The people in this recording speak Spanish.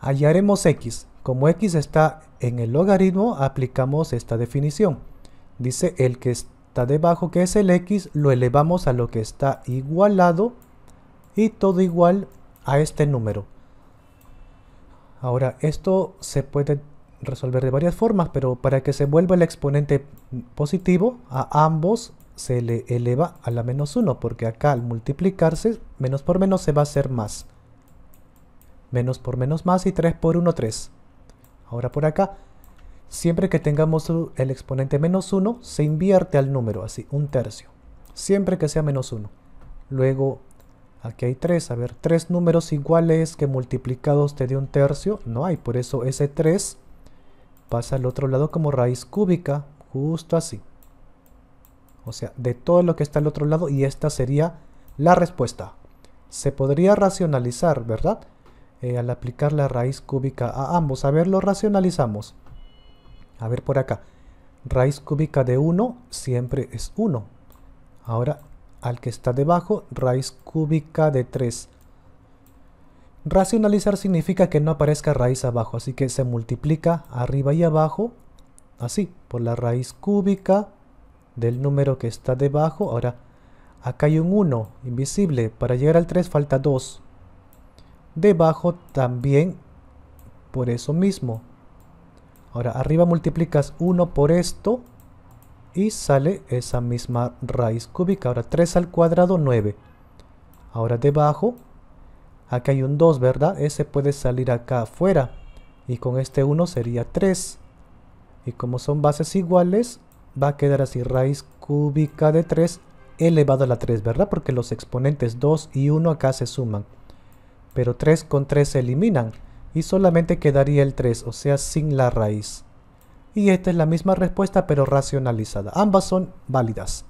hallaremos x. Como x está en el logaritmo, aplicamos esta definición. Dice el que está debajo, que es el x, lo elevamos a lo que está igualado y todo igual a este número. Ahora, esto se puede resolver de varias formas, pero para que se vuelva el exponente positivo, a ambos se le eleva a la menos 1, porque acá al multiplicarse, menos por menos se va a hacer más menos por menos más y 3 por 1, 3. Ahora por acá, siempre que tengamos el exponente menos 1, se invierte al número, así, un tercio. Siempre que sea menos 1. Luego, aquí hay 3, a ver, 3 números iguales que multiplicados te dé un tercio, no hay, por eso ese 3 pasa al otro lado como raíz cúbica, justo así. O sea, de todo lo que está al otro lado y esta sería la respuesta. Se podría racionalizar, ¿verdad? Eh, al aplicar la raíz cúbica a ambos. A ver, lo racionalizamos. A ver por acá. Raíz cúbica de 1 siempre es 1. Ahora al que está debajo, raíz cúbica de 3. Racionalizar significa que no aparezca raíz abajo, así que se multiplica arriba y abajo, así, por la raíz cúbica del número que está debajo. Ahora, acá hay un 1 invisible, para llegar al 3 falta 2 debajo también por eso mismo. Ahora arriba multiplicas 1 por esto y sale esa misma raíz cúbica. Ahora 3 al cuadrado, 9. Ahora debajo, acá hay un 2, ¿verdad? Ese puede salir acá afuera. Y con este 1 sería 3. Y como son bases iguales, va a quedar así raíz cúbica de 3 elevado a la 3, ¿verdad? Porque los exponentes 2 y 1 acá se suman pero 3 con 3 se eliminan y solamente quedaría el 3, o sea, sin la raíz. Y esta es la misma respuesta pero racionalizada. Ambas son válidas.